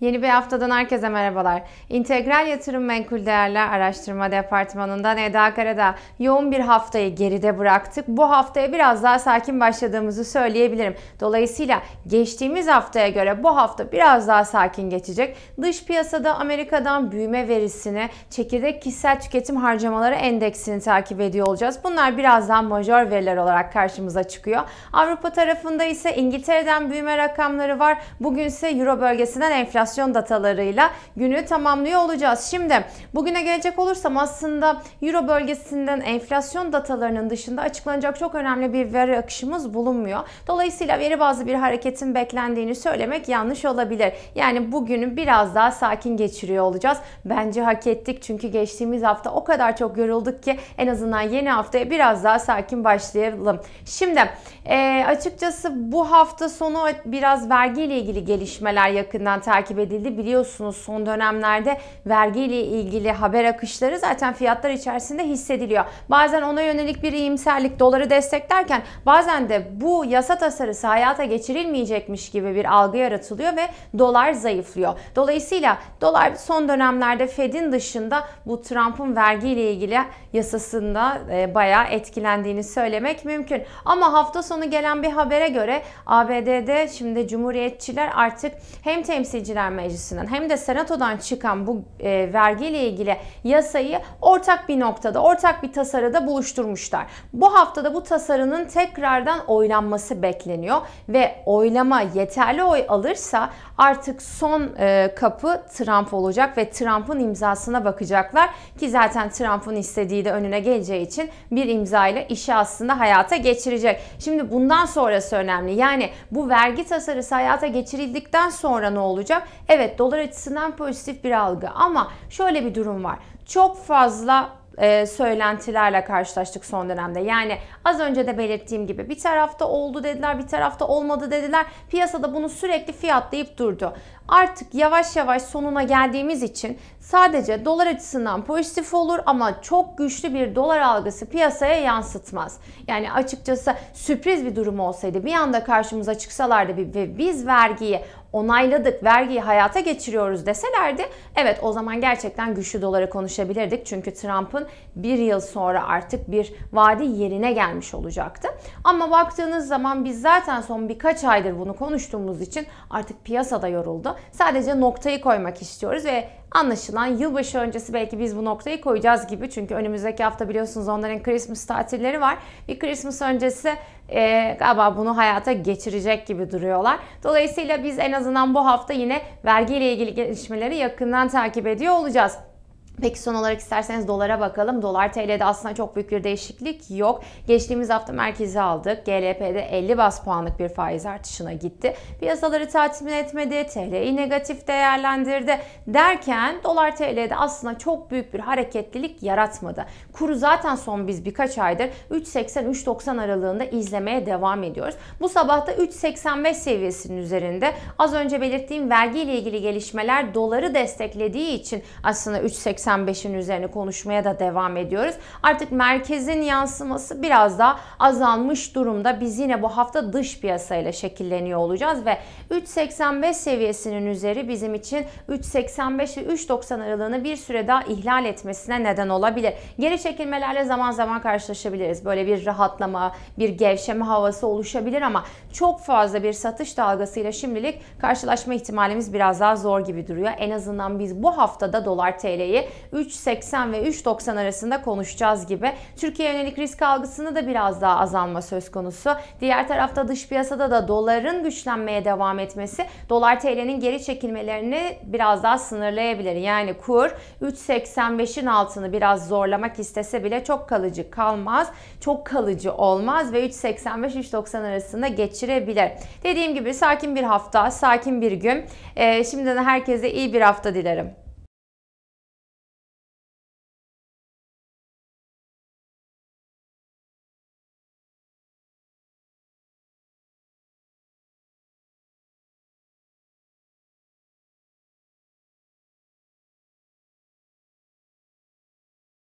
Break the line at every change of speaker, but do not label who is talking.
Yeni bir haftadan herkese merhabalar. İntegral Yatırım Menkul Değerler Araştırma Departmanı'ndan Eda Karada yoğun bir haftayı geride bıraktık. Bu haftaya biraz daha sakin başladığımızı söyleyebilirim. Dolayısıyla geçtiğimiz haftaya göre bu hafta biraz daha sakin geçecek. Dış piyasada Amerika'dan büyüme verisini, çekirdek kişisel tüketim harcamaları endeksini takip ediyor olacağız. Bunlar birazdan majör veriler olarak karşımıza çıkıyor. Avrupa tarafında ise İngiltere'den büyüme rakamları var. Bugün ise Euro bölgesinden enflasyon enflasyon datalarıyla günü tamamlıyor olacağız. Şimdi bugüne gelecek olursam aslında Euro bölgesinden enflasyon datalarının dışında açıklanacak çok önemli bir veri akışımız bulunmuyor. Dolayısıyla veri bazlı bir hareketin beklendiğini söylemek yanlış olabilir. Yani bugünü biraz daha sakin geçiriyor olacağız. Bence hak ettik çünkü geçtiğimiz hafta o kadar çok yorulduk ki en azından yeni haftaya biraz daha sakin başlayalım. Şimdi e, açıkçası bu hafta sonu biraz vergiyle ilgili gelişmeler yakından takip takip edildi. Biliyorsunuz son dönemlerde vergiyle ilgili haber akışları zaten fiyatlar içerisinde hissediliyor. Bazen ona yönelik bir iyimserlik doları desteklerken bazen de bu yasa tasarısı hayata geçirilmeyecekmiş gibi bir algı yaratılıyor ve dolar zayıflıyor. Dolayısıyla dolar son dönemlerde Fed'in dışında bu Trump'ın vergiyle ilgili yasasında e, bayağı etkilendiğini söylemek mümkün. Ama hafta sonu gelen bir habere göre ABD'de şimdi Cumhuriyetçiler artık hem temsilciler Temsilciler Meclisi'nden hem de Senato'dan çıkan bu e, vergiyle ilgili yasayı ortak bir noktada, ortak bir tasarıda buluşturmuşlar. Bu haftada bu tasarının tekrardan oylanması bekleniyor ve oylama yeterli oy alırsa artık son e, kapı Trump olacak ve Trump'ın imzasına bakacaklar ki zaten Trump'ın istediği de önüne geleceği için bir imza ile işi aslında hayata geçirecek. Şimdi bundan sonrası önemli. Yani bu vergi tasarısı hayata geçirildikten sonra ne olacak? Evet dolar açısından pozitif bir algı ama şöyle bir durum var. Çok fazla e, söylentilerle karşılaştık son dönemde. Yani az önce de belirttiğim gibi bir tarafta oldu dediler, bir tarafta olmadı dediler. Piyasada bunu sürekli fiyatlayıp durdu. Artık yavaş yavaş sonuna geldiğimiz için sadece dolar açısından pozitif olur ama çok güçlü bir dolar algısı piyasaya yansıtmaz. Yani açıkçası sürpriz bir durum olsaydı bir anda karşımıza çıksalardı ve biz vergiyi onayladık, vergiyi hayata geçiriyoruz deselerdi evet o zaman gerçekten güçlü dolara konuşabilirdik. Çünkü Trump'ın bir yıl sonra artık bir vadi yerine gelmiş olacaktı. Ama baktığınız zaman biz zaten son birkaç aydır bunu konuştuğumuz için artık piyasada yoruldu. Sadece noktayı koymak istiyoruz ve Anlaşılan yılbaşı öncesi belki biz bu noktayı koyacağız gibi. Çünkü önümüzdeki hafta biliyorsunuz onların Christmas tatilleri var. Bir Christmas öncesi e, galiba bunu hayata geçirecek gibi duruyorlar. Dolayısıyla biz en azından bu hafta yine vergiyle ilgili gelişmeleri yakından takip ediyor olacağız. Peki son olarak isterseniz dolara bakalım. Dolar TL'de aslında çok büyük bir değişiklik yok. Geçtiğimiz hafta merkezi aldık. GLP'de 50 bas puanlık bir faiz artışına gitti. Piyasaları tatmin etmedi. TL'yi negatif değerlendirdi. Derken dolar TL'de aslında çok büyük bir hareketlilik yaratmadı. Kuru zaten son biz birkaç aydır 3.80-3.90 aralığında izlemeye devam ediyoruz. Bu sabah da 3.85 seviyesinin üzerinde. Az önce belirttiğim vergiyle ilgili gelişmeler doları desteklediği için aslında 3.80 %85'in üzerine konuşmaya da devam ediyoruz. Artık merkezin yansıması biraz daha azalmış durumda. Biz yine bu hafta dış piyasayla şekilleniyor olacağız ve 3.85 seviyesinin üzeri bizim için 3.85 ile 3.90 aralığını bir süre daha ihlal etmesine neden olabilir. Geri çekilmelerle zaman zaman karşılaşabiliriz. Böyle bir rahatlama, bir gevşeme havası oluşabilir ama çok fazla bir satış dalgasıyla şimdilik karşılaşma ihtimalimiz biraz daha zor gibi duruyor. En azından biz bu haftada dolar TL'yi 3.80 ve 3.90 arasında konuşacağız gibi. Türkiye yönelik risk algısını da biraz daha azalma söz konusu. Diğer tarafta dış piyasada da doların güçlenmeye devam etmesi dolar TL'nin geri çekilmelerini biraz daha sınırlayabilir. Yani kur 3.85'in altını biraz zorlamak istese bile çok kalıcı kalmaz. Çok kalıcı olmaz ve 3.85-3.90 arasında geçirebilir. Dediğim gibi sakin bir hafta, sakin bir gün. Ee, şimdiden herkese iyi bir hafta dilerim.